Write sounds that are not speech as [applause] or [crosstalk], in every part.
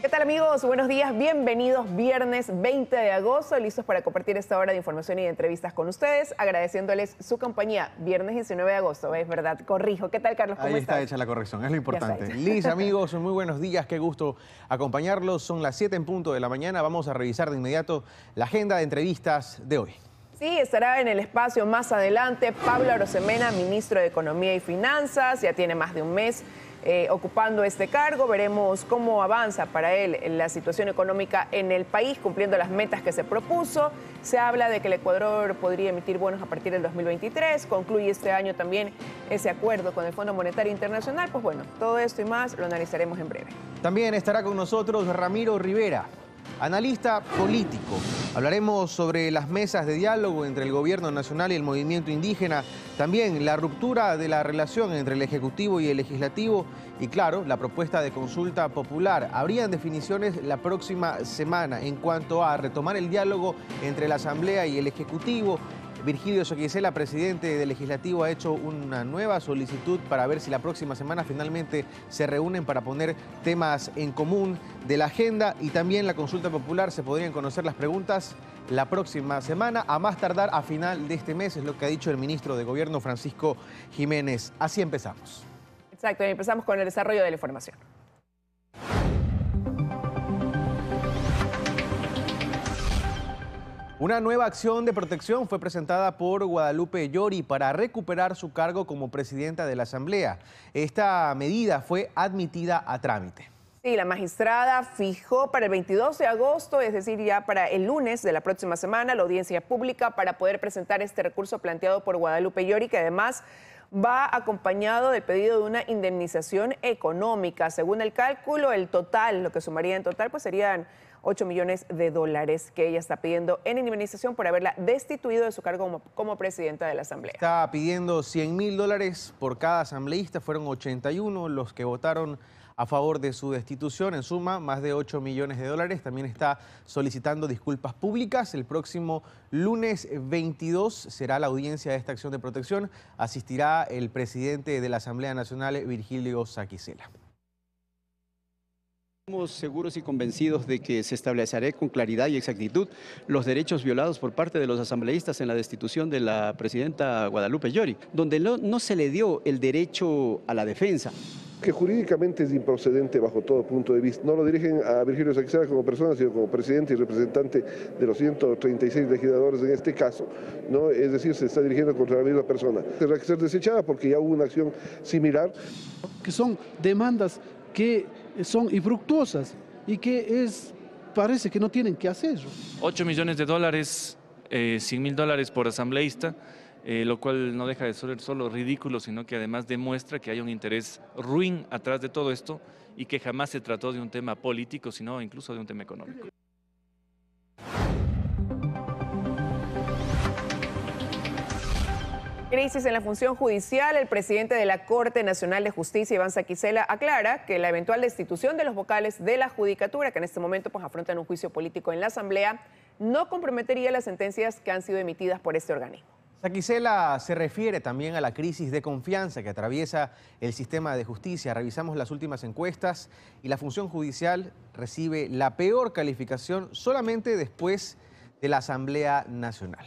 ¿Qué tal amigos? Buenos días, bienvenidos viernes 20 de agosto, listos para compartir esta hora de información y de entrevistas con ustedes, agradeciéndoles su compañía, viernes 19 de agosto, es verdad, corrijo. ¿Qué tal Carlos? Ahí está hecha la corrección, es lo importante. Liz, [laughs] amigos, muy buenos días, qué gusto acompañarlos, son las 7 en punto de la mañana, vamos a revisar de inmediato la agenda de entrevistas de hoy. Sí, estará en el espacio más adelante Pablo Arosemena, ministro de Economía y Finanzas, ya tiene más de un mes eh, ocupando este cargo. Veremos cómo avanza para él la situación económica en el país, cumpliendo las metas que se propuso. Se habla de que el Ecuador podría emitir bonos a partir del 2023. Concluye este año también ese acuerdo con el Fondo Monetario Internacional. Pues bueno, todo esto y más lo analizaremos en breve. También estará con nosotros Ramiro Rivera, analista político. Hablaremos sobre las mesas de diálogo entre el gobierno nacional y el movimiento indígena, también la ruptura de la relación entre el Ejecutivo y el Legislativo y claro, la propuesta de consulta popular. Habrían definiciones la próxima semana en cuanto a retomar el diálogo entre la Asamblea y el Ejecutivo, Virgilio Soquicela, presidente del Legislativo, ha hecho una nueva solicitud para ver si la próxima semana finalmente se reúnen para poner temas en común de la agenda y también la consulta popular. Se podrían conocer las preguntas la próxima semana, a más tardar a final de este mes, es lo que ha dicho el ministro de Gobierno, Francisco Jiménez. Así empezamos. Exacto, empezamos con el desarrollo de la información. Una nueva acción de protección fue presentada por Guadalupe Llori para recuperar su cargo como presidenta de la Asamblea. Esta medida fue admitida a trámite. Sí, la magistrada fijó para el 22 de agosto, es decir, ya para el lunes de la próxima semana, la audiencia pública para poder presentar este recurso planteado por Guadalupe Llori, que además va acompañado del pedido de una indemnización económica. Según el cálculo, el total, lo que sumaría en total, pues serían 8 millones de dólares que ella está pidiendo en indemnización por haberla destituido de su cargo como, presidenta de la Asamblea. Está pidiendo 100 mil dólares por cada asambleísta, fueron 81 los que votaron a favor de su destitución, en suma más de 8 millones de dólares. También está solicitando disculpas públicas. El próximo lunes 22 será la audiencia de esta acción de protección. Asistirá el presidente de la Asamblea Nacional, Virgilio Saquicela seguros y convencidos de que se establecerá con claridad y exactitud los derechos violados por parte de los asambleístas en la destitución de la presidenta Guadalupe Llori, donde no, se le dio el derecho a la defensa que jurídicamente es improcedente bajo todo punto de vista. No lo dirigen a Virgilio Saquizara como persona, sino como presidente y representante de los 136 legisladores en este caso. ¿no? Es decir, se está dirigiendo contra la misma persona. Tendrá que ser desechada porque ya hubo una acción similar. Que son demandas que son infructuosas y que es, parece que no tienen que hacerlo. 8 millones de dólares, 100 eh, mil dólares por asambleísta, eh, lo cual no deja de ser solo ridículo, sino que además demuestra que hay un interés ruin atrás de todo esto y que jamás se trató de un tema político, sino incluso de un tema económico. Crisis en la función judicial, el presidente de la Corte Nacional de Justicia, Iván Saquisela, aclara que la eventual destitución de los vocales de la Judicatura, que en este momento pues, afrontan un juicio político en la Asamblea, no comprometería las sentencias que han sido emitidas por este organismo. Saquisela se refiere también a la crisis de confianza que atraviesa el sistema de justicia. Revisamos las últimas encuestas y la función judicial recibe la peor calificación solamente después de la Asamblea Nacional.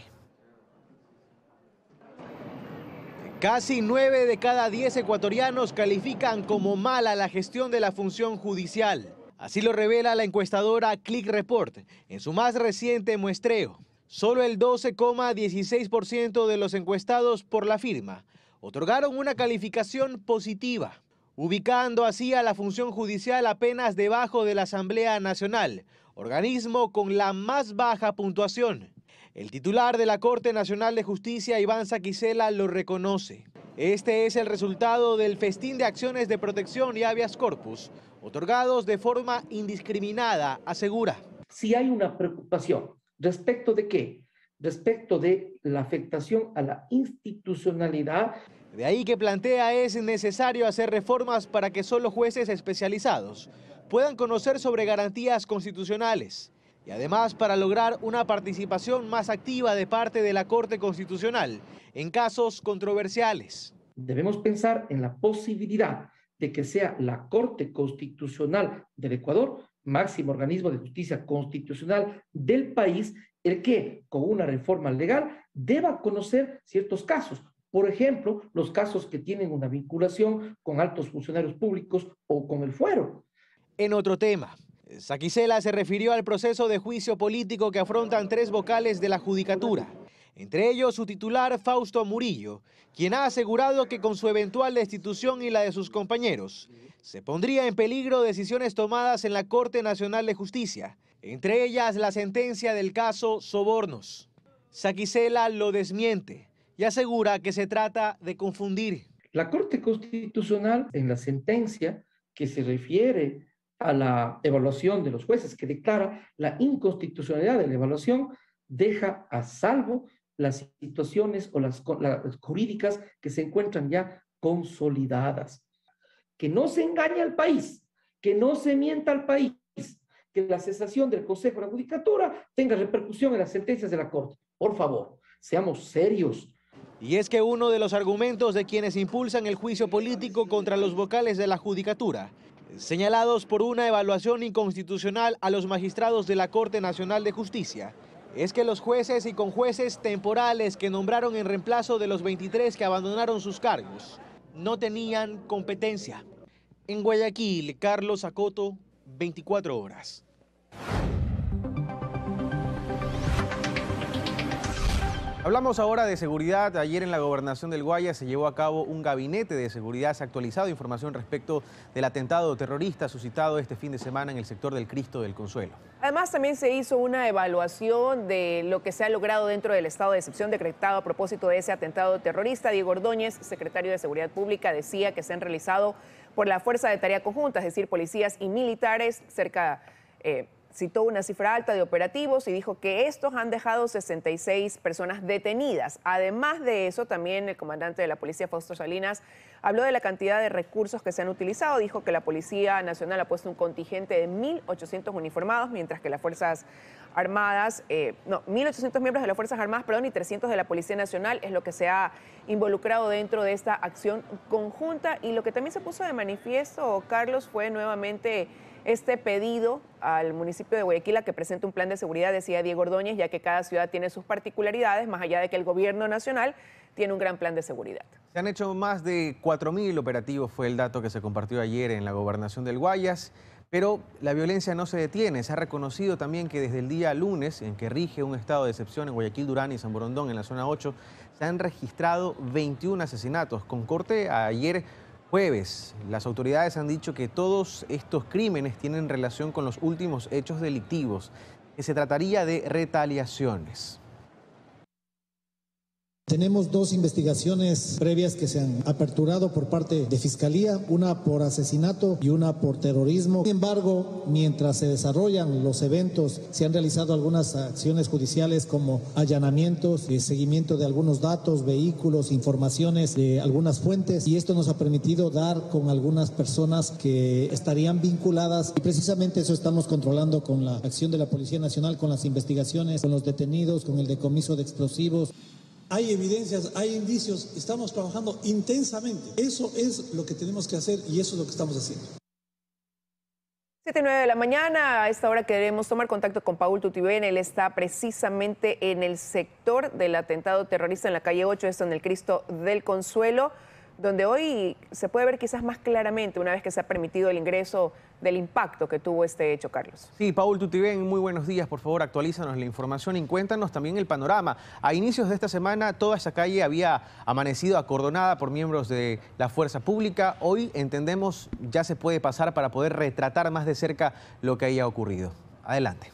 Casi nueve de cada diez ecuatorianos califican como mala la gestión de la función judicial. Así lo revela la encuestadora Click Report en su más reciente muestreo. Solo el 12,16% de los encuestados por la firma otorgaron una calificación positiva, ubicando así a la función judicial apenas debajo de la Asamblea Nacional, organismo con la más baja puntuación. El titular de la Corte Nacional de Justicia, Iván Saquicela, lo reconoce. Este es el resultado del festín de acciones de protección y habeas corpus, otorgados de forma indiscriminada, asegura. Si hay una preocupación respecto de qué, respecto de la afectación a la institucionalidad. De ahí que plantea es necesario hacer reformas para que solo jueces especializados puedan conocer sobre garantías constitucionales y además para lograr una participación más activa de parte de la Corte Constitucional en casos controversiales. Debemos pensar en la posibilidad de que sea la Corte Constitucional del Ecuador, máximo organismo de justicia constitucional del país, el que, con una reforma legal, deba conocer ciertos casos, por ejemplo, los casos que tienen una vinculación con altos funcionarios públicos o con el fuero. En otro tema, Saquicela se refirió al proceso de juicio político que afrontan tres vocales de la Judicatura, entre ellos su titular Fausto Murillo, quien ha asegurado que con su eventual destitución y la de sus compañeros, se pondría en peligro decisiones tomadas en la Corte Nacional de Justicia, entre ellas la sentencia del caso Sobornos. Saquicela lo desmiente y asegura que se trata de confundir. La Corte Constitucional en la sentencia que se refiere a la evaluación de los jueces, que declara la inconstitucionalidad de la evaluación, deja a salvo las situaciones o las, jurídicas que se encuentran ya consolidadas. Que no se engañe al país, que no se mienta al país, que la cesación del Consejo de la Judicatura tenga repercusión en las sentencias de la Corte. Por favor, seamos serios. Y es que uno de los argumentos de quienes impulsan el juicio político contra los vocales de la Judicatura señalados por una evaluación inconstitucional a los magistrados de la Corte Nacional de Justicia es que los jueces y conjueces temporales que nombraron en reemplazo de los 23 que abandonaron sus cargos no tenían competencia. En Guayaquil, Carlos Acoto, 24 horas. Hablamos ahora de seguridad. Ayer en la gobernación del Guaya se llevó a cabo un gabinete de seguridad. Se ha actualizado información respecto del atentado terrorista suscitado este fin de semana en el sector del Cristo del Consuelo. Además, también se hizo una evaluación de lo que se ha logrado dentro del estado de excepción decretado a propósito de ese atentado terrorista. Diego Ordóñez, secretario de Seguridad Pública, decía que se han realizado por la Fuerza de Tarea Conjunta, es decir, policías y militares, cerca... de... Eh, citó una cifra alta de operativos y dijo que estos han dejado 66 personas detenidas. Además de eso, también el comandante de la policía, Fausto Salinas, habló de la cantidad de recursos que se han utilizado. Dijo que la Policía Nacional ha puesto un contingente de 1.800 uniformados, mientras que las Fuerzas Armadas, eh, no, 1.800 miembros de las Fuerzas Armadas, perdón, y 300 de la Policía Nacional es lo que se ha involucrado dentro de esta acción conjunta. Y lo que también se puso de manifiesto, Carlos, fue nuevamente este pedido al municipio de Guayaquil a que presente un plan de seguridad, decía Diego Ordóñez, ya que cada ciudad tiene sus particularidades, más allá de que el gobierno nacional tiene un gran plan de seguridad. Se han hecho más de 4.000 operativos, fue el dato que se compartió ayer en la gobernación del Guayas, pero la violencia no se detiene. Se ha reconocido también que desde el día lunes, en que rige un estado de excepción en Guayaquil, Durán y San Borondón, en la zona 8, se han registrado 21 asesinatos, con corte ayer jueves. Las autoridades han dicho que todos estos crímenes tienen relación con los últimos hechos delictivos, que se trataría de retaliaciones. Tenemos dos investigaciones previas que se han aperturado por parte de Fiscalía, una por asesinato y una por terrorismo. Sin embargo, mientras se desarrollan los eventos, se han realizado algunas acciones judiciales como allanamientos, eh, seguimiento de algunos datos, vehículos, informaciones de algunas fuentes y esto nos ha permitido dar con algunas personas que estarían vinculadas y precisamente eso estamos controlando con la acción de la Policía Nacional, con las investigaciones, con los detenidos, con el decomiso de explosivos hay evidencias, hay indicios, estamos trabajando intensamente. Eso es lo que tenemos que hacer y eso es lo que estamos haciendo. Siete y de la mañana, a esta hora queremos tomar contacto con Paul Tutibén. Él está precisamente en el sector del atentado terrorista en la calle 8, esto en el Cristo del Consuelo donde hoy se puede ver quizás más claramente una vez que se ha permitido el ingreso del impacto que tuvo este hecho, Carlos. Sí, Paul Tutibén, muy buenos días. Por favor, actualízanos la información y cuéntanos también el panorama. A inicios de esta semana, toda esa calle había amanecido acordonada por miembros de la fuerza pública. Hoy, entendemos, ya se puede pasar para poder retratar más de cerca lo que haya ocurrido. Adelante.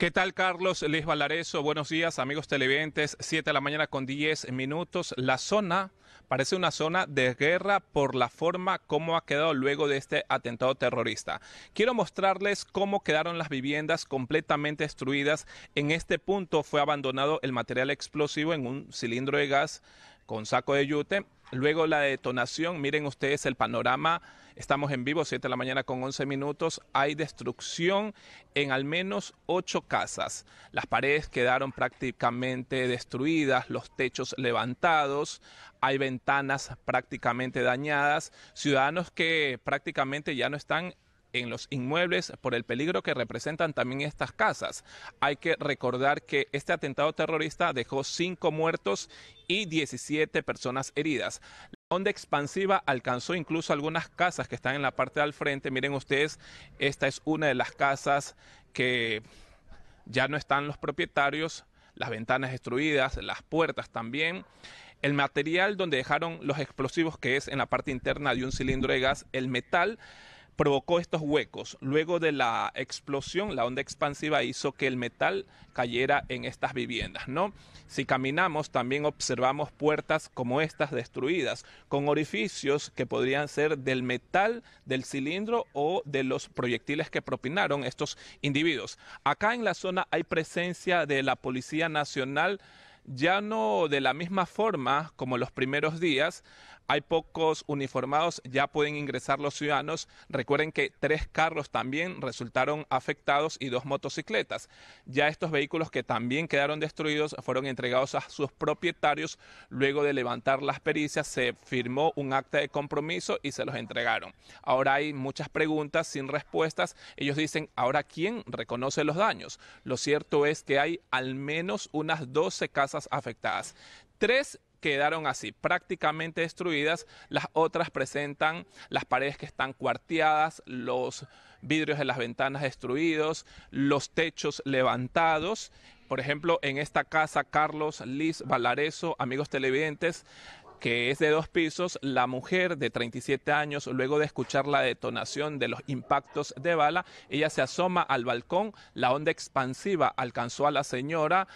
¿Qué tal, Carlos? Luis Valareso, buenos días, amigos televidentes. Siete de la mañana con diez minutos. La zona parece una zona de guerra por la forma como ha quedado luego de este atentado terrorista. Quiero mostrarles cómo quedaron las viviendas completamente destruidas. En este punto fue abandonado el material explosivo en un cilindro de gas con saco de yute. Luego la detonación, miren ustedes el panorama Estamos en vivo, 7 de la mañana con 11 minutos. Hay destrucción en al menos 8 casas. Las paredes quedaron prácticamente destruidas, los techos levantados, hay ventanas prácticamente dañadas, ciudadanos que prácticamente ya no están en los inmuebles por el peligro que representan también estas casas. Hay que recordar que este atentado terrorista dejó cinco muertos y 17 personas heridas onda expansiva alcanzó incluso algunas casas que están en la parte del frente. Miren ustedes, esta es una de las casas que ya no están los propietarios, las ventanas destruidas, las puertas también. El material donde dejaron los explosivos, que es en la parte interna de un cilindro de gas, el metal provocó estos huecos. Luego de la explosión, la onda expansiva hizo que el metal cayera en estas viviendas, ¿no? Si caminamos, también observamos puertas como estas destruidas, con orificios que podrían ser del metal, del cilindro o de los proyectiles que propinaron estos individuos. Acá en la zona hay presencia de la Policía Nacional ya no de la misma forma como los primeros días, hay pocos uniformados, ya pueden ingresar los ciudadanos. Recuerden que tres carros también resultaron afectados y dos motocicletas. Ya estos vehículos que también quedaron destruidos fueron entregados a sus propietarios. Luego de levantar las pericias se firmó un acta de compromiso y se los entregaron. Ahora hay muchas preguntas sin respuestas. Ellos dicen, ahora quién reconoce los daños. Lo cierto es que hay al menos unas 12 casas afectadas. Tres quedaron así, prácticamente destruidas. Las otras presentan las paredes que están cuarteadas, los vidrios de las ventanas destruidos, los techos levantados. Por ejemplo, en esta casa, Carlos Liz Valareso, amigos televidentes, que es de dos pisos, la mujer de 37 años, luego de escuchar la detonación de los impactos de bala, ella se asoma al balcón, la onda expansiva alcanzó a la señora,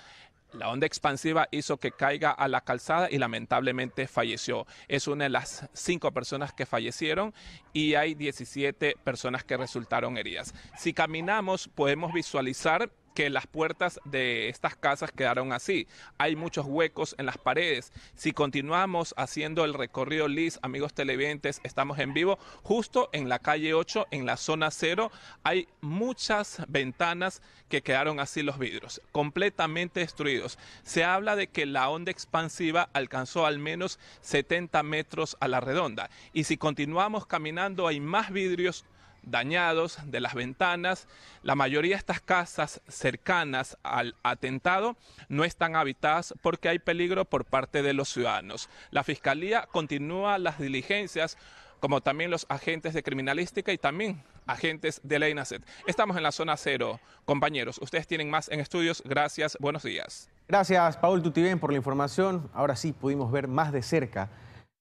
la onda expansiva hizo que caiga a la calzada y lamentablemente falleció. Es una de las cinco personas que fallecieron y hay 17 personas que resultaron heridas. Si caminamos podemos visualizar que las puertas de estas casas quedaron así. Hay muchos huecos en las paredes. Si continuamos haciendo el recorrido LIS, amigos televidentes, estamos en vivo, justo en la calle 8, en la zona 0, hay muchas ventanas que quedaron así los vidrios, completamente destruidos. Se habla de que la onda expansiva alcanzó al menos 70 metros a la redonda. Y si continuamos caminando, hay más vidrios dañados, de las ventanas. La mayoría de estas casas cercanas al atentado no están habitadas porque hay peligro por parte de los ciudadanos. La Fiscalía continúa las diligencias como también los agentes de criminalística y también agentes de la INACET. Estamos en la zona cero, compañeros. Ustedes tienen más en estudios. Gracias, buenos días. Gracias, Paul Tutibén, por la información. Ahora sí pudimos ver más de cerca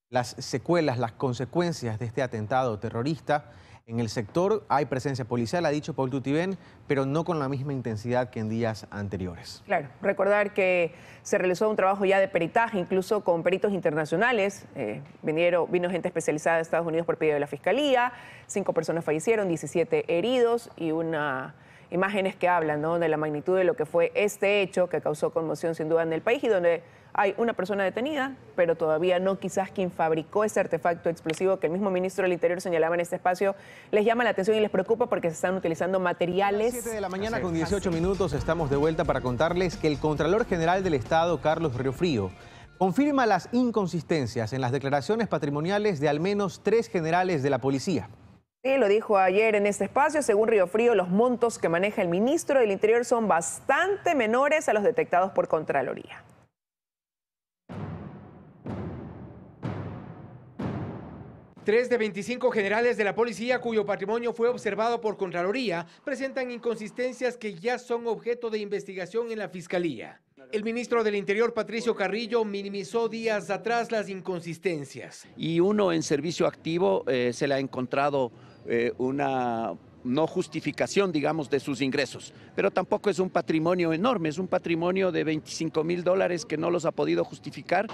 las secuelas, las consecuencias de este atentado terrorista. En el sector hay presencia policial, ha dicho Paul Tutibén, pero no con la misma intensidad que en días anteriores. Claro, recordar que se realizó un trabajo ya de peritaje, incluso con peritos internacionales. Eh, vinieron, vino gente especializada de Estados Unidos por pedido de la Fiscalía, cinco personas fallecieron, 17 heridos y una imágenes que hablan ¿no? de la magnitud de lo que fue este hecho que causó conmoción sin duda en el país y donde hay una persona detenida, pero todavía no quizás quien fabricó ese artefacto explosivo que el mismo ministro del Interior señalaba en este espacio, les llama la atención y les preocupa porque se están utilizando materiales. A 7 de la mañana con 18 minutos estamos de vuelta para contarles que el Contralor General del Estado, Carlos Riofrío, confirma las inconsistencias en las declaraciones patrimoniales de al menos tres generales de la policía. Sí, lo dijo ayer en este espacio, según Río Frío, los montos que maneja el ministro del Interior son bastante menores a los detectados por Contraloría. Tres de 25 generales de la policía cuyo patrimonio fue observado por Contraloría presentan inconsistencias que ya son objeto de investigación en la Fiscalía. El ministro del Interior, Patricio Carrillo, minimizó días atrás las inconsistencias. Y uno en servicio activo eh, se le ha encontrado eh, una no justificación, digamos, de sus ingresos. Pero tampoco es un patrimonio enorme, es un patrimonio de 25 mil dólares que no los ha podido justificar.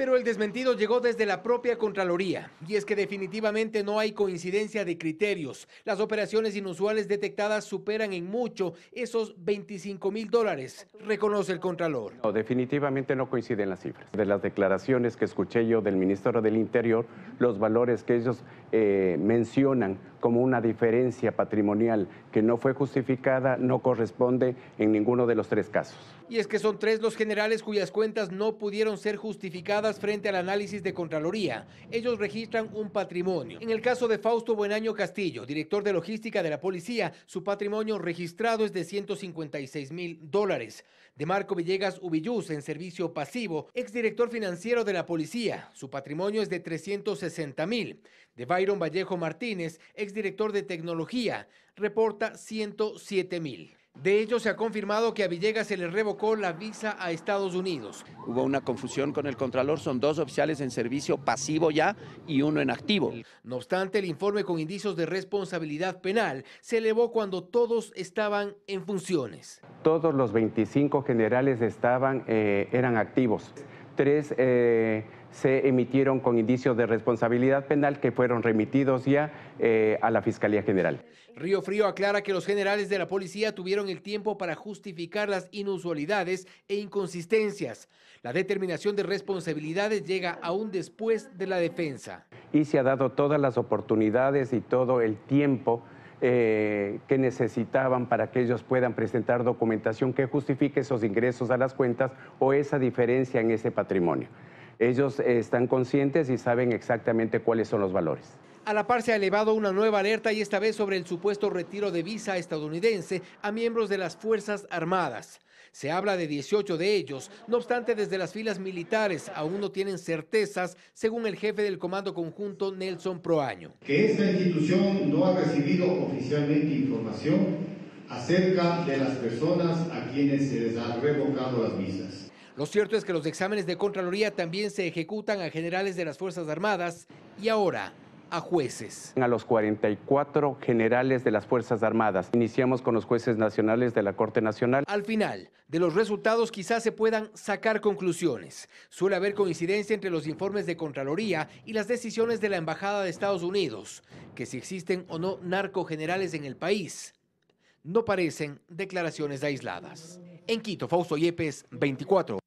Pero el desmentido llegó desde la propia Contraloría, y es que definitivamente no hay coincidencia de criterios. Las operaciones inusuales detectadas superan en mucho esos 25 mil dólares, reconoce el Contralor. definitivamente no coinciden las cifras. De las declaraciones que escuché yo del ministro del Interior, los valores que ellos eh, mencionan como una diferencia patrimonial que no fue justificada no corresponde en ninguno de los tres casos. Y es que son tres los generales cuyas cuentas no pudieron ser justificadas frente al análisis de Contraloría. Ellos registran un patrimonio. En el caso de Fausto Buenaño Castillo, director de logística de la policía, su patrimonio registrado es de 156 mil dólares de Marco Villegas Ubilluz en servicio pasivo, exdirector financiero de la policía. Su patrimonio es de 360 mil. De Byron Vallejo Martínez, exdirector de tecnología, reporta 107 mil. De ello se ha confirmado que a Villegas se le revocó la visa a Estados Unidos. Hubo una confusión con el Contralor, son dos oficiales en servicio pasivo ya y uno en activo. No obstante, el informe con indicios de responsabilidad penal se elevó cuando todos estaban en funciones. Todos los 25 generales estaban, eh, eran activos. Tres eh, se emitieron con indicios de responsabilidad penal que fueron remitidos ya eh, a la Fiscalía General. Río Frío aclara que los generales de la policía tuvieron el tiempo para justificar las inusualidades e inconsistencias. La determinación de responsabilidades llega aún después de la defensa. Y se ha dado todas las oportunidades y todo el tiempo eh, que necesitaban para que ellos puedan presentar documentación que justifique esos ingresos a las cuentas o esa diferencia en ese patrimonio ellos eh, están conscientes y saben exactamente cuáles son los valores. A la par se ha elevado una nueva alerta y esta vez sobre el supuesto retiro de visa estadounidense a miembros de las Fuerzas Armadas. Se habla de 18 de ellos, no obstante desde las filas militares aún no tienen certezas, según el jefe del Comando Conjunto Nelson Proaño. Que esta institución no ha recibido oficialmente información acerca de las personas a quienes se les han revocado las visas. Lo cierto es que los exámenes de Contraloría también se ejecutan a generales de las Fuerzas Armadas y ahora a jueces. A los 44 generales de las Fuerzas Armadas. Iniciamos con los jueces nacionales de la Corte Nacional. Al final, de los resultados quizás se puedan sacar conclusiones. Suele haber coincidencia entre los informes de Contraloría y las decisiones de la Embajada de Estados Unidos, que si existen o no narcogenerales en el país, no parecen declaraciones aisladas. En Quito, Fausto Yepes, 24.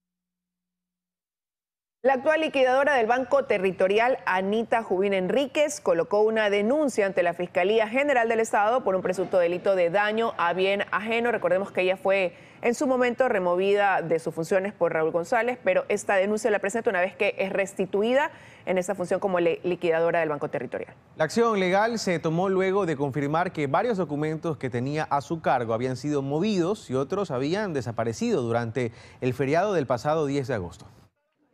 La actual liquidadora del Banco Territorial, Anita Jubín Enríquez, colocó una denuncia ante la Fiscalía General del Estado por un presunto delito de daño a bien ajeno. Recordemos que ella fue en su momento removida de sus funciones por Raúl González, pero esta denuncia la presenta una vez que es restituida en esa función como liquidadora del Banco Territorial. La acción legal se tomó luego de confirmar que varios documentos que tenía a su cargo habían sido movidos y otros habían desaparecido durante el feriado del pasado 10 de agosto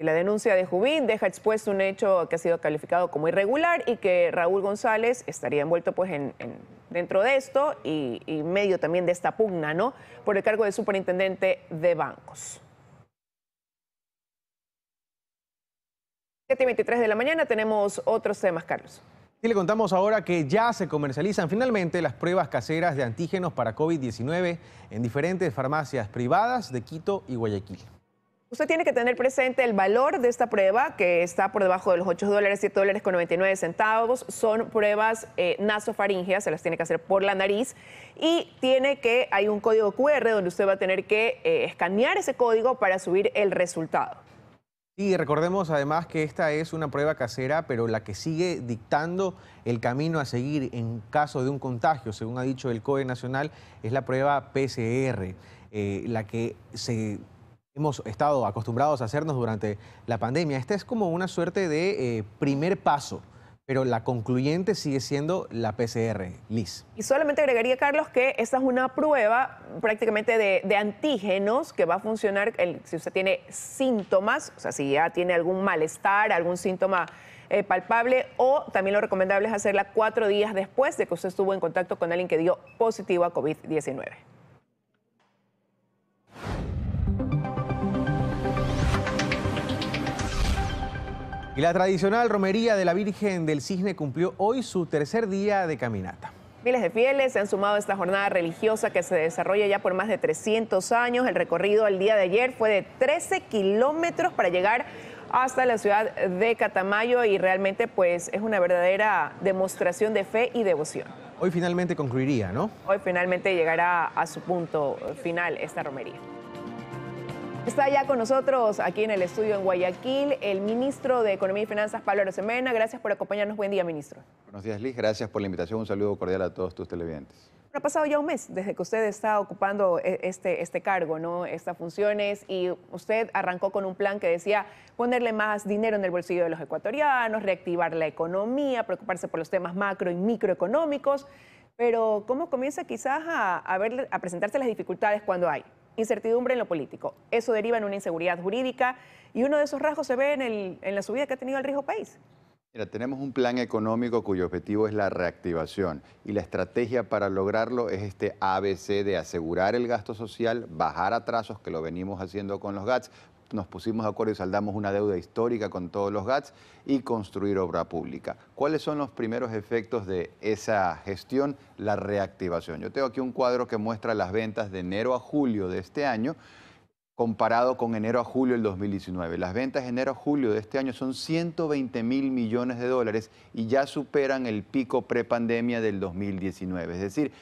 la denuncia de Jubín deja expuesto un hecho que ha sido calificado como irregular y que Raúl González estaría envuelto pues en, dentro de esto y, medio también de esta pugna, ¿no? Por el cargo de superintendente de bancos. 7 y 23 de la mañana tenemos otros temas, Carlos. Y le contamos ahora que ya se comercializan finalmente las pruebas caseras de antígenos para COVID-19 en diferentes farmacias privadas de Quito y Guayaquil. Usted tiene que tener presente el valor de esta prueba, que está por debajo de los 8 dólares, 7 dólares con 99 centavos. Son pruebas eh, nasofaringeas, se las tiene que hacer por la nariz. Y tiene que, hay un código QR donde usted va a tener que eh, escanear ese código para subir el resultado. Y recordemos además que esta es una prueba casera, pero la que sigue dictando el camino a seguir en caso de un contagio, según ha dicho el COE Nacional, es la prueba PCR, eh, la que se hemos estado acostumbrados a hacernos durante la pandemia. Esta es como una suerte de eh, primer paso pero la concluyente sigue siendo la PCR, Liz. Y solamente agregaría, Carlos, que esta es una prueba prácticamente de, antígenos que va a funcionar si usted tiene síntomas, o sea, si ya tiene algún malestar, algún síntoma eh, palpable, o también lo recomendable es hacerla cuatro días después de que usted estuvo en contacto con alguien que dio positivo a COVID-19. Y la tradicional romería de la Virgen del Cisne cumplió hoy su tercer día de caminata. Miles de fieles se han sumado a esta jornada religiosa que se desarrolla ya por más de 300 años. El recorrido al día de ayer fue de 13 kilómetros para llegar hasta la ciudad de Catamayo y realmente pues es una verdadera demostración de fe y devoción. Hoy finalmente concluiría, ¿no? Hoy finalmente llegará a su punto final esta romería. Está ya con nosotros aquí en el estudio en Guayaquil el ministro de Economía y Finanzas, Pablo Rosemena. Gracias por acompañarnos. Buen día, ministro. Buenos días, Liz. Gracias por la invitación. Un saludo cordial a todos tus televidentes. ha pasado ya un mes desde que usted está ocupando e-, este, este cargo, ¿no? Estas funciones y usted arrancó con un plan que decía ponerle más dinero en el bolsillo de los ecuatorianos, reactivar la economía, preocuparse por los temas macro y microeconómicos. Pero, ¿cómo comienza quizás a, ver, a presentarse las dificultades cuando hay? Incertidumbre en lo político. Eso deriva en una inseguridad jurídica y uno de esos rasgos se ve en, la subida que ha tenido el riesgo país. Mira, tenemos un plan económico cuyo objetivo es la reactivación y la estrategia para lograrlo es este ABC de asegurar el gasto social, bajar atrasos que lo venimos haciendo con los GATS, nos pusimos de acuerdo y saldamos una deuda histórica con todos los GATS y construir obra pública. ¿Cuáles son los primeros efectos de esa gestión? La reactivación. Yo tengo aquí un cuadro que muestra las ventas de enero a julio de este año comparado con enero a julio del 2019. Las ventas de enero a julio de este año son 120 mil millones de dólares y ya superan el pico prepandemia del 2019. Es decir,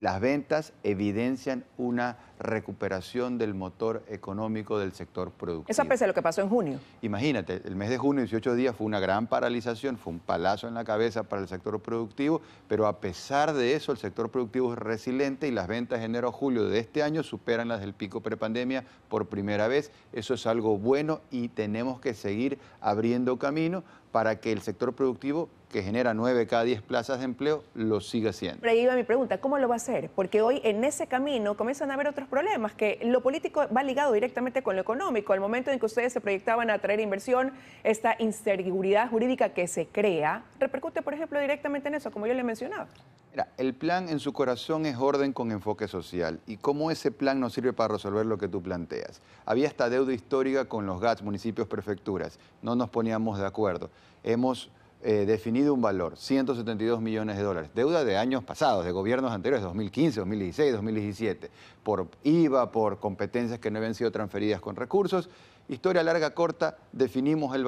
las ventas evidencian una recuperación del motor económico del sector productivo. Eso pesar de lo que pasó en junio. Imagínate, el mes de junio, 18 días, fue una gran paralización, fue un palazo en la cabeza para el sector productivo, pero a pesar de eso, el sector productivo es resiliente y las ventas de enero a julio de este año superan las del pico prepandemia por primera vez. Eso es algo bueno y tenemos que seguir abriendo camino para que el sector productivo, que genera 9 cada 10 plazas de empleo, lo siga siendo. Pero ahí iba mi pregunta, ¿cómo lo va a hacer? Porque hoy en ese camino comienzan a haber otros problemas, que lo político va ligado directamente con lo económico. Al momento en que ustedes se proyectaban a traer inversión, esta inseguridad jurídica que se crea repercute, por ejemplo, directamente en eso, como yo le mencionaba. Mira, el plan en su corazón es orden con enfoque social y cómo ese plan nos sirve para resolver lo que tú planteas. Había esta deuda histórica con los GATS, municipios, prefecturas, no nos poníamos de acuerdo. Hemos eh, definido un valor, 172 millones de dólares, deuda de años pasados, de gobiernos anteriores, 2015, 2016, 2017, por IVA, por competencias que no habían sido transferidas con recursos. Historia larga, corta, definimos el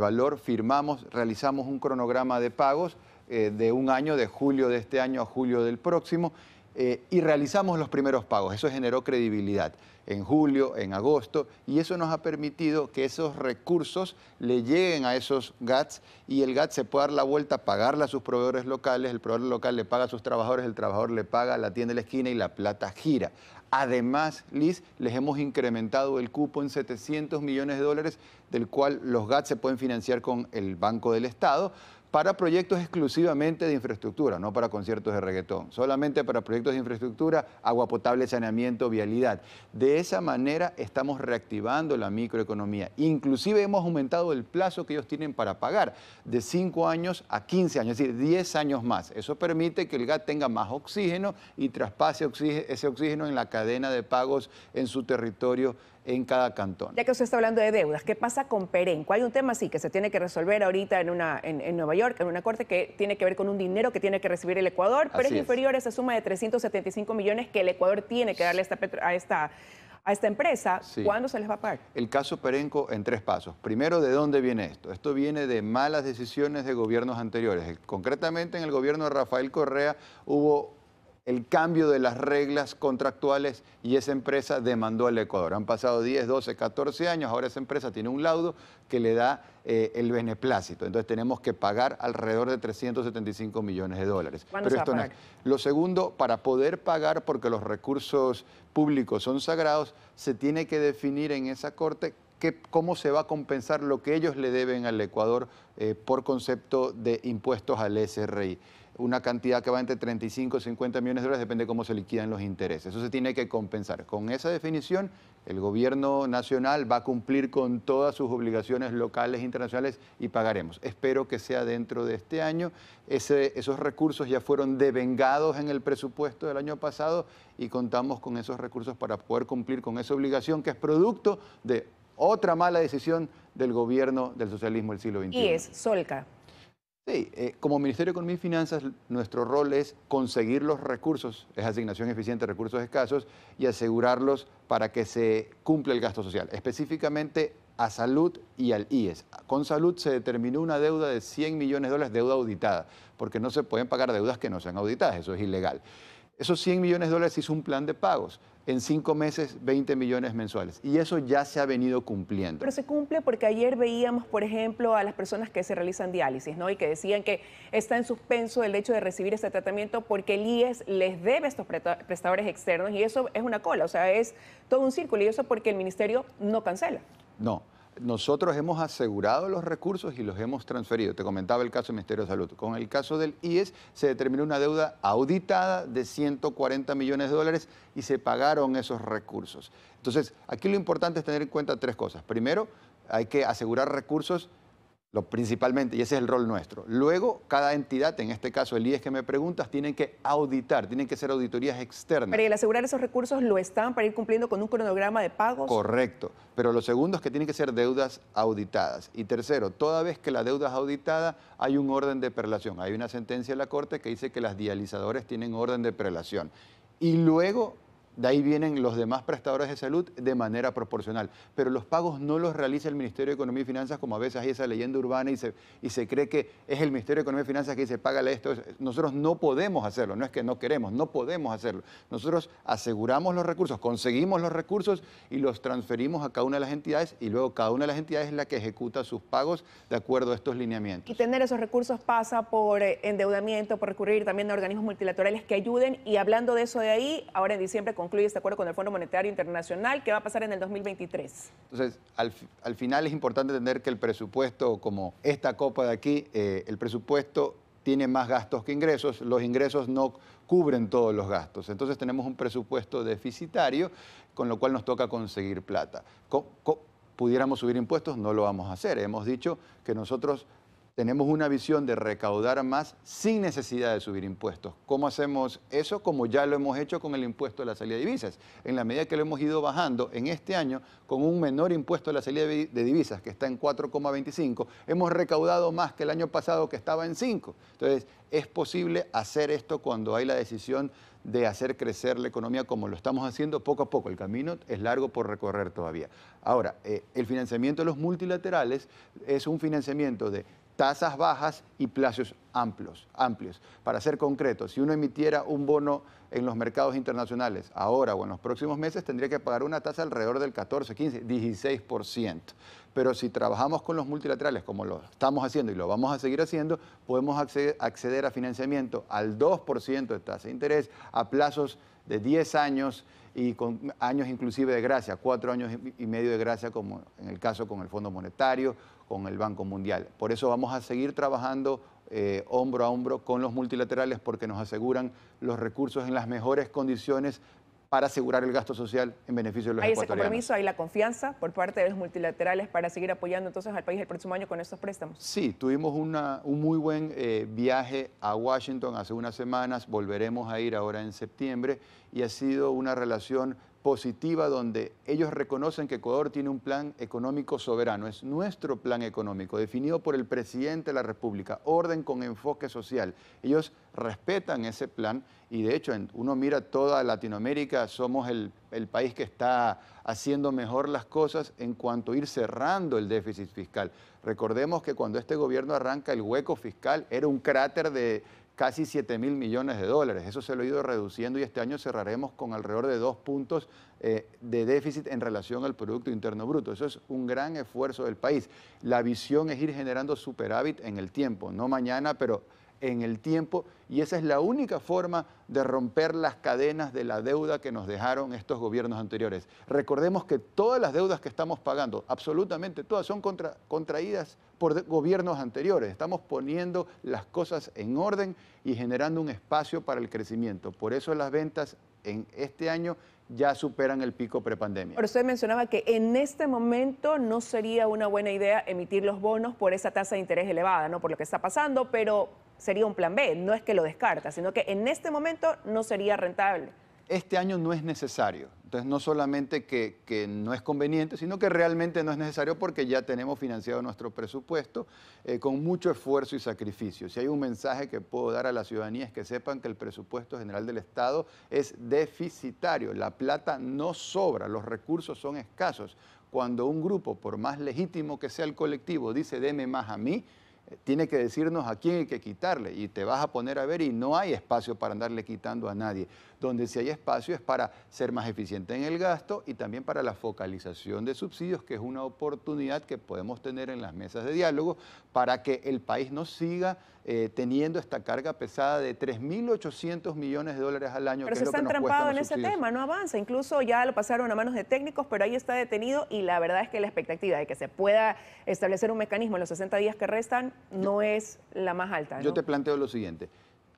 valor firmamos, realizamos un cronograma de pagos eh, de un año, de julio de este año a julio del próximo, eh, y realizamos los primeros pagos. Eso generó credibilidad en julio, en agosto, y eso nos ha permitido que esos recursos le lleguen a esos GATS y el GATS se puede dar la vuelta, ...a pagarle a sus proveedores locales, el proveedor local le paga a sus trabajadores, el trabajador le paga a la tienda de la esquina y la plata gira. Además, Liz, les hemos incrementado el cupo en 700 millones de dólares, del cual los GATS se pueden financiar con el Banco del Estado para proyectos exclusivamente de infraestructura, no para conciertos de reggaetón, solamente para proyectos de infraestructura, agua potable, saneamiento, vialidad. De esa manera estamos reactivando la microeconomía. Inclusive hemos aumentado el plazo que ellos tienen para pagar, de 5 años a 15 años, es decir, 10 años más. Eso permite que el GAT tenga más oxígeno y traspase ese oxígeno en la cadena de pagos en su territorio en cada cantón. Ya que usted está hablando de deudas, ¿qué pasa con Perenco? Hay un tema sí que se tiene que resolver ahorita en, una, en, Nueva York, en una corte que tiene que ver con un dinero que tiene que recibir el Ecuador, pero es inferior a esa suma de 375 millones que el Ecuador tiene que darle a esta, a esta, empresa. ¿Cuándo se les va a pagar? El caso Perenco en tres pasos. Primero, ¿de dónde viene esto? Esto viene de malas decisiones de gobiernos anteriores. Concretamente, en el gobierno de Rafael Correa hubo el cambio de las reglas contractuales y esa empresa demandó al Ecuador. Han pasado 10, 12, 14 años, ahora esa empresa tiene un laudo que le da eh, el beneplácito. Entonces tenemos que pagar alrededor de 375 millones de dólares. Pero esto Lo segundo, para poder pagar, porque los recursos públicos son sagrados, se tiene que definir en esa corte cómo se va a compensar lo que ellos le deben al Ecuador eh, por concepto de impuestos al SRI una cantidad que va entre 35 y 50 millones de dólares, depende de cómo se liquidan los intereses. Eso se tiene que compensar. Con esa definición, el gobierno nacional va a cumplir con todas sus obligaciones locales e internacionales y pagaremos. Espero que sea dentro de este año. Ese, esos recursos ya fueron devengados en el presupuesto del año pasado y contamos con esos recursos para poder cumplir con esa obligación que es producto de otra mala decisión del gobierno del socialismo del siglo XXI. Y es Solca. Sí, eh, como Ministerio de Economía y Finanzas, nuestro rol es conseguir los recursos, es asignación eficiente de recursos escasos, y asegurarlos para que se cumpla el gasto social, específicamente a salud y al IES. Con salud se determinó una deuda de 100 millones de dólares, deuda auditada, porque no se pueden pagar deudas que no sean auditadas, eso es ilegal. Esos 100 millones de dólares hizo un plan de pagos. En cinco meses, 20 millones mensuales. Y eso ya se ha venido cumpliendo. Pero se cumple porque ayer veíamos, por ejemplo, a las personas que se realizan diálisis, ¿no? Y que decían que está en suspenso el hecho de recibir este tratamiento porque el IES les debe a estos prestadores externos y eso es una cola, o sea, es todo un círculo y eso porque el ministerio no cancela. No, nosotros hemos asegurado los recursos y los hemos transferido. Te comentaba el caso del Ministerio de Salud. Con el caso del IES se determinó una deuda auditada de 140 millones de dólares y se pagaron esos recursos. Entonces, aquí lo importante es tener en cuenta tres cosas. Primero, hay que asegurar recursos lo, principalmente, y ese es el rol nuestro. Luego, cada entidad, en este caso el IES que me preguntas, tienen que auditar, tienen que ser auditorías externas. Pero el asegurar esos recursos lo están para ir cumpliendo con un cronograma de pagos. Correcto, pero lo segundo es que tienen que ser deudas auditadas. Y tercero, toda vez que la deuda es auditada, hay un orden de prelación. Hay una sentencia de la Corte que dice que las dializadores tienen orden de prelación. Y luego de ahí vienen los demás prestadores de salud de manera proporcional. Pero los pagos no los realiza el Ministerio de Economía y Finanzas, como a veces hay esa leyenda urbana y se, y se cree que es el Ministerio de Economía y Finanzas que dice, págale esto. Nosotros no podemos hacerlo, no es que no queremos, no podemos hacerlo. Nosotros aseguramos los recursos, conseguimos los recursos y los transferimos a cada una de las entidades y luego cada una de las entidades es la que ejecuta sus pagos de acuerdo a estos lineamientos. Y tener esos recursos pasa por eh, endeudamiento, por recurrir también a organismos multilaterales que ayuden. Y hablando de eso de ahí, ahora en diciembre con concluye este acuerdo con el Fondo Monetario Internacional. ¿Qué va a pasar en el 2023? Entonces, al, final es importante entender que el presupuesto, como esta copa de aquí, eh, el presupuesto tiene más gastos que ingresos, los ingresos no cubren todos los gastos. Entonces tenemos un presupuesto deficitario, con lo cual nos toca conseguir plata. pudiéramos subir impuestos, no lo vamos a hacer. Hemos dicho que nosotros tenemos una visión de recaudar más sin necesidad de subir impuestos. ¿Cómo hacemos eso? Como ya lo hemos hecho con el impuesto a la salida de divisas. En la medida que lo hemos ido bajando en este año, con un menor impuesto a la salida de divisas, que está en 4,25, hemos recaudado más que el año pasado, que estaba en 5. Entonces, es posible hacer esto cuando hay la decisión de hacer crecer la economía como lo estamos haciendo poco a poco. El camino es largo por recorrer todavía. Ahora, eh, el financiamiento de los multilaterales es un financiamiento de tasas bajas y plazos amplios, amplios. Para ser concreto, si uno emitiera un bono en los mercados internacionales ahora o en los próximos meses, tendría que pagar una tasa alrededor del 14, 15, 16%. Pero si trabajamos con los multilaterales, como lo estamos haciendo y lo vamos a seguir haciendo, podemos acceder a financiamiento al 2% de tasa de interés, a plazos de 10 años y con años inclusive de gracia, cuatro años y medio de gracia, como en el caso con el Fondo Monetario, con el Banco Mundial. Por eso vamos a seguir trabajando eh, hombro a hombro con los multilaterales porque nos aseguran los recursos en las mejores condiciones para asegurar el gasto social en beneficio de los Hay ese compromiso, hay la confianza por parte de los multilaterales para seguir apoyando entonces al país el próximo año con estos préstamos. Sí, tuvimos un muy buen eh, viaje a Washington hace unas semanas, volveremos a ir ahora en septiembre y ha sido una relación positiva donde ellos reconocen que Ecuador tiene un plan económico soberano. Es nuestro plan económico, definido por el presidente de la República, orden con enfoque social. Ellos respetan ese plan y de hecho uno mira toda Latinoamérica, somos el, país que está haciendo mejor las cosas en cuanto a ir cerrando el déficit fiscal. Recordemos que cuando este gobierno arranca el hueco fiscal era un cráter de casi 7 mil millones de dólares. Eso se lo he ido reduciendo y este año cerraremos con alrededor de dos puntos eh, de déficit en relación al Producto Interno Bruto. Eso es un gran esfuerzo del país. La visión es ir generando superávit en el tiempo, no mañana, pero en el tiempo y esa es la única forma de romper las cadenas de la deuda que nos dejaron estos gobiernos anteriores. Recordemos que todas las deudas que estamos pagando, absolutamente todas, son contraídas por gobiernos anteriores. Estamos poniendo las cosas en orden y generando un espacio para el crecimiento. Por eso las ventas en este año ya superan el pico prepandemia. Pero usted mencionaba que en este momento no sería una buena idea emitir los bonos por esa tasa de interés elevada, ¿no? Por lo que está pasando, pero sería un plan B, no es que lo descarta, sino que en este momento no sería rentable. Este año no es necesario, entonces no solamente que, no es conveniente, sino que realmente no es necesario porque ya tenemos financiado nuestro presupuesto eh, con mucho esfuerzo y sacrificio. Si hay un mensaje que puedo dar a la ciudadanía es que sepan que el presupuesto general del Estado es deficitario, la plata no sobra, los recursos son escasos. Cuando un grupo, por más legítimo que sea el colectivo, dice deme más a mí, tiene que decirnos a quién hay que quitarle y te vas a poner a ver y no hay espacio para andarle quitando a nadie. Donde si hay espacio es para ser más eficiente en el gasto y también para la focalización de subsidios, que es una oportunidad que podemos tener en las mesas de diálogo para que el país no siga eh, teniendo esta carga pesada de 3.800 millones de dólares al año. Pero se está lo están en ese tema, no avanza. Incluso ya lo pasaron a manos de técnicos, pero ahí está detenido y la verdad es que la expectativa de que se pueda establecer un mecanismo en los 60 días que restan no es la más alta. Yo te planteo lo siguiente.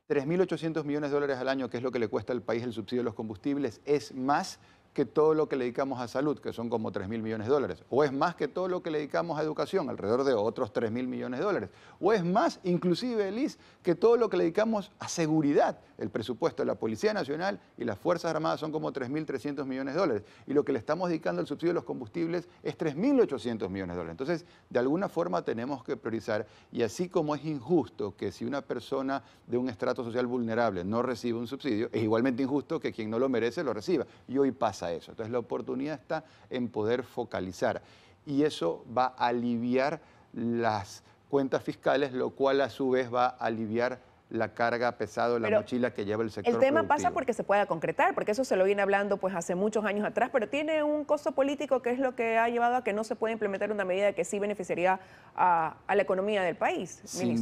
3.800 millones de dólares al año, que es lo que le cuesta al país el subsidio de los combustibles, es más que todo lo que le dedicamos a salud, que son como 3.000 mil millones de dólares, o es más que todo lo que le dedicamos a educación, alrededor de otros 3.000 mil millones de dólares, o es más, inclusive, Liz, que todo lo que le dedicamos a seguridad, el presupuesto de la Policía Nacional y las Fuerzas Armadas son como 3.300 millones de dólares, y lo que le estamos dedicando al subsidio de los combustibles es 3.800 millones de dólares. Entonces, de alguna forma tenemos que priorizar, y así como es injusto que si una persona de un estrato social vulnerable no recibe un subsidio, es igualmente injusto que quien no lo merece lo reciba, y hoy pasa eso. Entonces la oportunidad está en poder focalizar y eso va a aliviar las cuentas fiscales, lo cual a su vez va a aliviar la carga pesada, la mochila que lleva el sector. El tema pasa porque se pueda concretar, porque eso se lo viene hablando pues hace muchos años atrás, pero tiene un costo político que es lo que ha llevado a que no se pueda implementar una medida que sí beneficiaría a, la economía del país. Sin,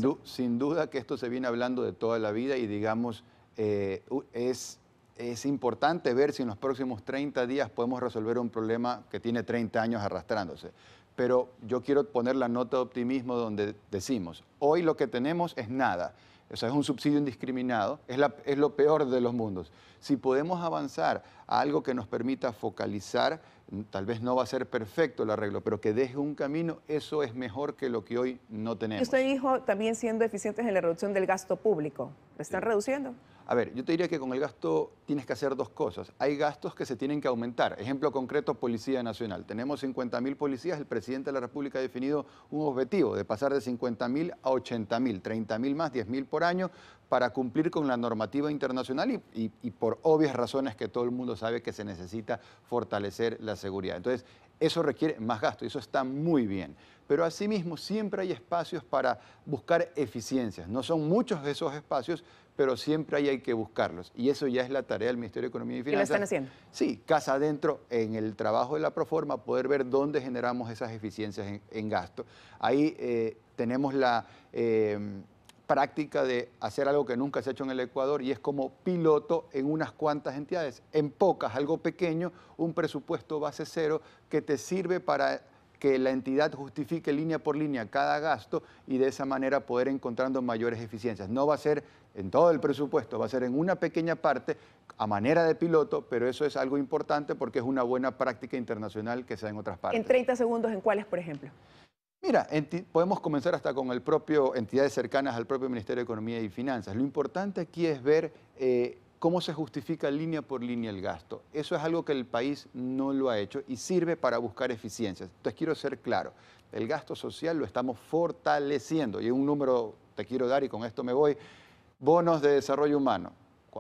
duda que esto se viene hablando de toda la vida y digamos eh, es es importante ver si en los próximos 30 días podemos resolver un problema que tiene 30 años arrastrándose. Pero yo quiero poner la nota de optimismo donde decimos, hoy lo que tenemos es nada. O sea, es un subsidio indiscriminado, es, es lo peor de los mundos. Si podemos avanzar a algo que nos permita focalizar, tal vez no va a ser perfecto el arreglo, pero que deje un camino, eso es mejor que lo que hoy no tenemos. Usted dijo también siendo eficientes en la reducción del gasto público. ¿Lo están reduciendo? A ver, yo te diría que con el gasto tienes que hacer dos cosas. Hay gastos que se tienen que aumentar. Ejemplo concreto, Policía Nacional. Tenemos 50.000 policías. El presidente de la República ha definido un objetivo de pasar de 50.000 a 80.000, 30.000 más, 10.000 por año, para cumplir con la normativa internacional y, por obvias razones que todo el mundo sabe que se necesita fortalecer la seguridad. Entonces, eso requiere más gasto y eso está muy bien. Pero asimismo, siempre hay espacios para buscar eficiencias. No son muchos esos espacios, pero siempre hay que buscarlos. Y eso ya es la tarea del Ministerio de Economía y Finanzas. ¿Y lo están haciendo? Sí, casa adentro, en el trabajo de la Proforma, poder ver dónde generamos esas eficiencias en, gasto. Ahí eh, tenemos la eh, práctica de hacer algo que nunca se ha hecho en el Ecuador y es como piloto en unas cuantas entidades, en pocas, algo pequeño, un presupuesto base cero que te sirve para que la entidad justifique línea por línea cada gasto y de esa manera poder encontrando mayores eficiencias. No va a ser en todo el presupuesto, va a ser en una pequeña parte a manera de piloto, pero eso es algo importante porque es una buena práctica internacional que se da en otras partes. En 30 segundos, ¿en cuáles, por ejemplo? Mira, podemos comenzar hasta con el propio, entidades cercanas al propio Ministerio de Economía y Finanzas. Lo importante aquí es ver eh, cómo se justifica línea por línea el gasto. Eso es algo que el país no lo ha hecho y sirve para buscar eficiencias. Entonces quiero ser claro, el gasto social lo estamos fortaleciendo y un número te quiero dar y con esto me voy, bonos de desarrollo humano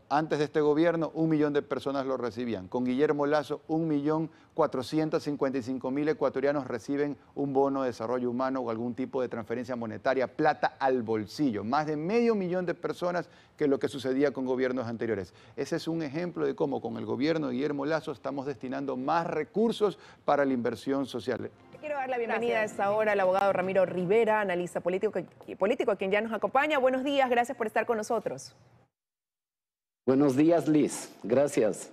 antes de este gobierno, un millón de personas lo recibían. Con Guillermo Lazo, un millón mil ecuatorianos reciben un bono de desarrollo humano o algún tipo de transferencia monetaria, plata al bolsillo. Más de medio millón de personas que lo que sucedía con gobiernos anteriores. Ese es un ejemplo de cómo con el gobierno de Guillermo Lazo estamos destinando más recursos para la inversión social. Quiero dar la bienvenida a esta hora al abogado Ramiro Rivera, analista político, político a quien ya nos acompaña. Buenos días, gracias por estar con nosotros. Buenos días, Liz. Gracias.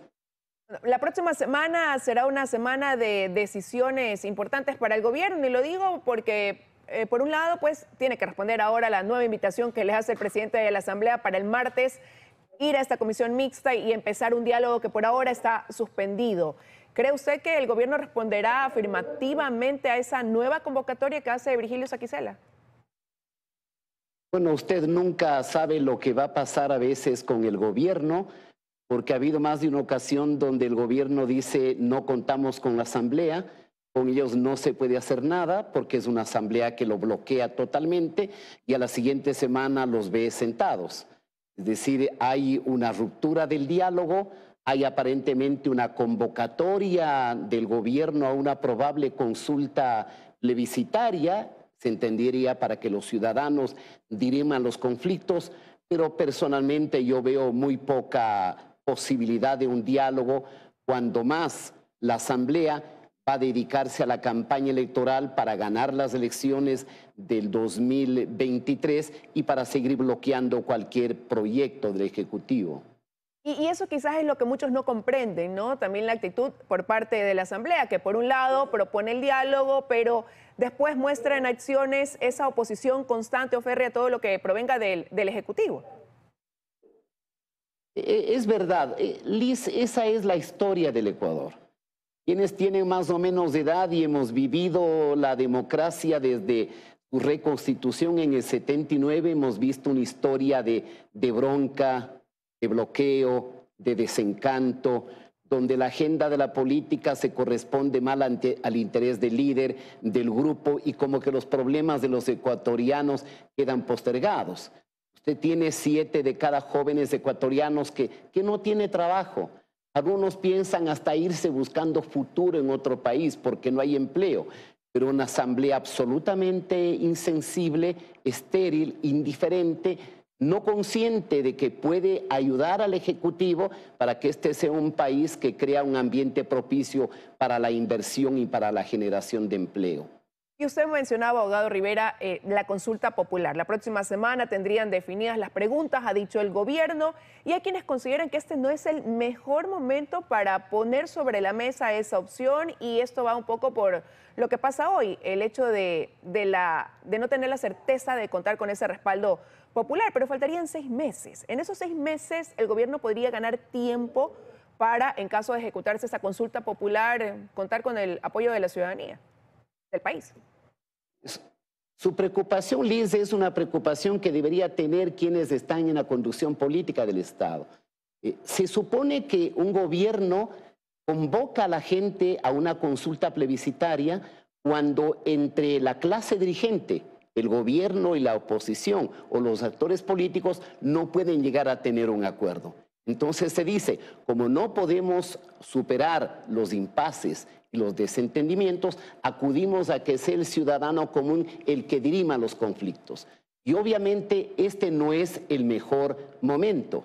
La próxima semana será una semana de decisiones importantes para el gobierno y lo digo porque, eh, por un lado, pues tiene que responder ahora a la nueva invitación que le hace el presidente de la Asamblea para el martes ir a esta comisión mixta y empezar un diálogo que por ahora está suspendido. ¿Cree usted que el gobierno responderá afirmativamente a esa nueva convocatoria que hace Virgilio Saquicela? Bueno, usted nunca sabe lo que va a pasar a veces con el gobierno, porque ha habido más de una ocasión donde el gobierno dice no contamos con la asamblea, con ellos no se puede hacer nada porque es una asamblea que lo bloquea totalmente y a la siguiente semana los ve sentados. Es decir, hay una ruptura del diálogo, hay aparentemente una convocatoria del gobierno a una probable consulta plebiscitaria se entendería para que los ciudadanos diriman los conflictos, pero personalmente yo veo muy poca posibilidad de un diálogo, cuando más la Asamblea va a dedicarse a la campaña electoral para ganar las elecciones del 2023 y para seguir bloqueando cualquier proyecto del Ejecutivo. Y, eso quizás es lo que muchos no comprenden, ¿no? También la actitud por parte de la Asamblea, que por un lado propone el diálogo, pero después muestra en acciones esa oposición constante o férrea a todo lo que provenga del, Ejecutivo. E, es verdad, eh, Liz, esa es la historia del Ecuador. Quienes tienen más o menos de edad y hemos vivido la democracia desde su reconstitución en el 79, hemos visto una historia de bronca, de bloqueo, de desencanto, donde la agenda de la política se corresponde mal al interés del líder, del grupo, y como que los problemas de los ecuatorianos quedan postergados. Usted tiene siete de cada jóvenes ecuatorianos que, que no tiene trabajo. Algunos piensan hasta irse buscando futuro en otro país porque no hay empleo, pero una asamblea absolutamente insensible, estéril, indiferente, no consciente de que puede ayudar al Ejecutivo para que este sea un país que crea un ambiente propicio para la inversión y para la generación de empleo. Y usted mencionaba, abogado Rivera, eh, la consulta popular. La próxima semana tendrían definidas las preguntas, ha dicho el gobierno, y hay quienes consideran que este no es el mejor momento para poner sobre la mesa esa opción, y esto va un poco por lo que pasa hoy, el hecho de, la, de no tener la certeza de contar con ese respaldo popular, pero faltarían seis meses. En esos seis meses el gobierno podría ganar tiempo para, en caso de ejecutarse esa consulta popular, contar con el apoyo de la ciudadanía del país. Su preocupación, Liz, es una preocupación que debería tener quienes están en la conducción política del Estado. Eh, se supone que un gobierno convoca a la gente a una consulta plebiscitaria cuando entre la clase dirigente, el gobierno y la oposición o los actores políticos no pueden llegar a tener un acuerdo. Entonces se dice, como no podemos superar los impases los desentendimientos, acudimos a que sea el ciudadano común el que dirima los conflictos. Y obviamente este no es el mejor momento.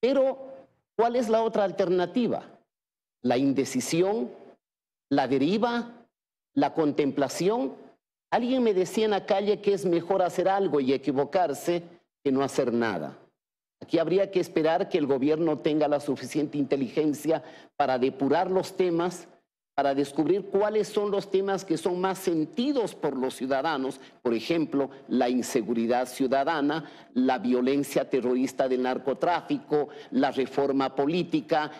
Pero, ¿cuál es la otra alternativa? La indecisión, la deriva, la contemplación. Alguien me decía en la calle que es mejor hacer algo y equivocarse que no hacer nada. Aquí habría que esperar que el gobierno tenga la suficiente inteligencia para depurar los temas para descubrir cuáles son los temas que son más sentidos por los ciudadanos, por ejemplo, la inseguridad ciudadana, la violencia terrorista del narcotráfico, la reforma política,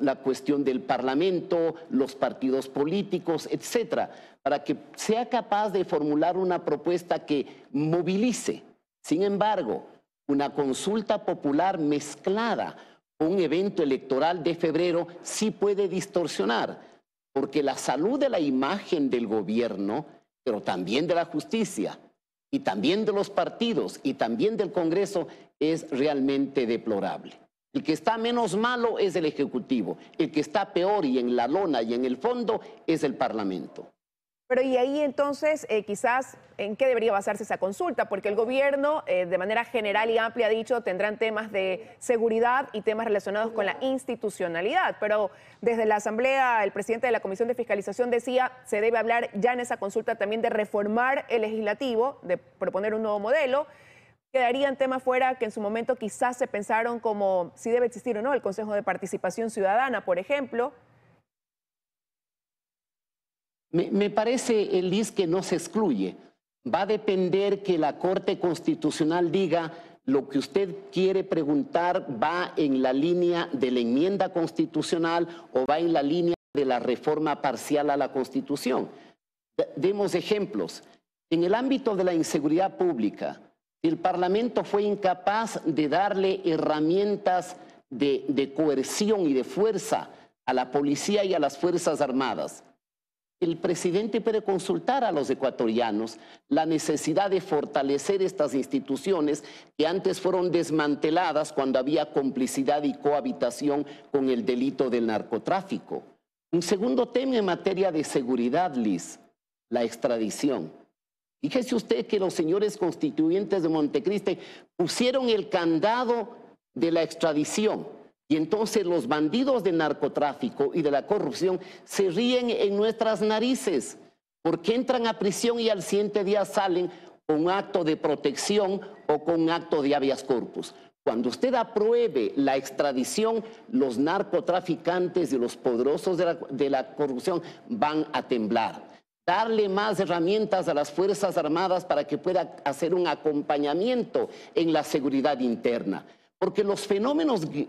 la cuestión del Parlamento, los partidos políticos, etcétera, para que sea capaz de formular una propuesta que movilice. Sin embargo, una consulta popular mezclada con un evento electoral de febrero sí puede distorsionar porque la salud de la imagen del gobierno, pero también de la justicia, y también de los partidos, y también del Congreso, es realmente deplorable. El que está menos malo es el Ejecutivo, el que está peor y en la lona y en el fondo es el Parlamento. Pero y ahí entonces eh, quizás en qué debería basarse esa consulta, porque el gobierno eh, de manera general y amplia ha dicho tendrán temas de seguridad y temas relacionados con la institucionalidad, pero desde la Asamblea el presidente de la Comisión de Fiscalización decía se debe hablar ya en esa consulta también de reformar el legislativo, de proponer un nuevo modelo. Quedarían temas fuera que en su momento quizás se pensaron como si debe existir o no el Consejo de Participación Ciudadana, por ejemplo. Me, parece, Elis, que no se excluye. Va a depender que la Corte Constitucional diga lo que usted quiere preguntar va en la línea de la enmienda constitucional o va en la línea de la reforma parcial a la Constitución. Demos ejemplos. En el ámbito de la inseguridad pública, el Parlamento fue incapaz de darle herramientas de coerción y de fuerza a la policía y a las Fuerzas Armadas el presidente puede consultar a los ecuatorianos la necesidad de fortalecer estas instituciones que antes fueron desmanteladas cuando había complicidad y cohabitación con el delito del narcotráfico. Un segundo tema en materia de seguridad, Liz, la extradición. Fíjese usted que los señores constituyentes de Montecristi pusieron el candado de la extradición y entonces los bandidos de narcotráfico y de la corrupción se ríen en nuestras narices porque entran a prisión y al siguiente día salen con acto de protección o con acto de habeas corpus. Cuando usted apruebe la extradición, los narcotraficantes y los poderosos de la corrupción van a temblar darle más herramientas a las Fuerzas Armadas para que pueda hacer un acompañamiento en la seguridad interna porque los fenómenos eh,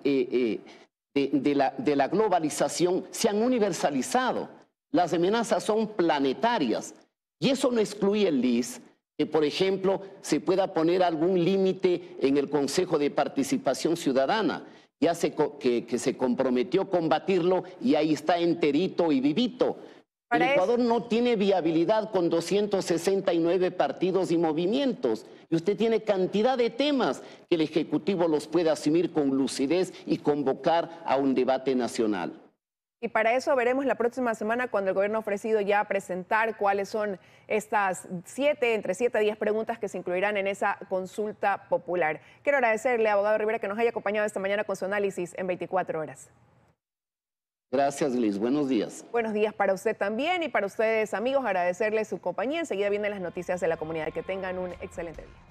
eh, de, la, globalización se han universalizado. Las amenazas son planetarias. Y eso no excluye el LIS, que por ejemplo se pueda poner algún límite en el Consejo de Participación Ciudadana, ya que, se comprometió a combatirlo y ahí está enterito y vivito. El Ecuador no tiene viabilidad con 269 partidos y movimientos. Y usted tiene cantidad de temas que el Ejecutivo los puede asumir con lucidez y convocar a un debate nacional. Y para eso veremos la próxima semana cuando el gobierno ha ofrecido ya presentar cuáles son estas siete, entre siete a diez preguntas que se incluirán en esa consulta popular. Quiero agradecerle, abogado Rivera, que nos haya acompañado esta mañana con su análisis en 24 horas. Gracias, Liz. Buenos días. Buenos días para usted también y para ustedes, amigos. Agradecerles su compañía. Enseguida vienen las noticias de la comunidad. Que tengan un excelente día.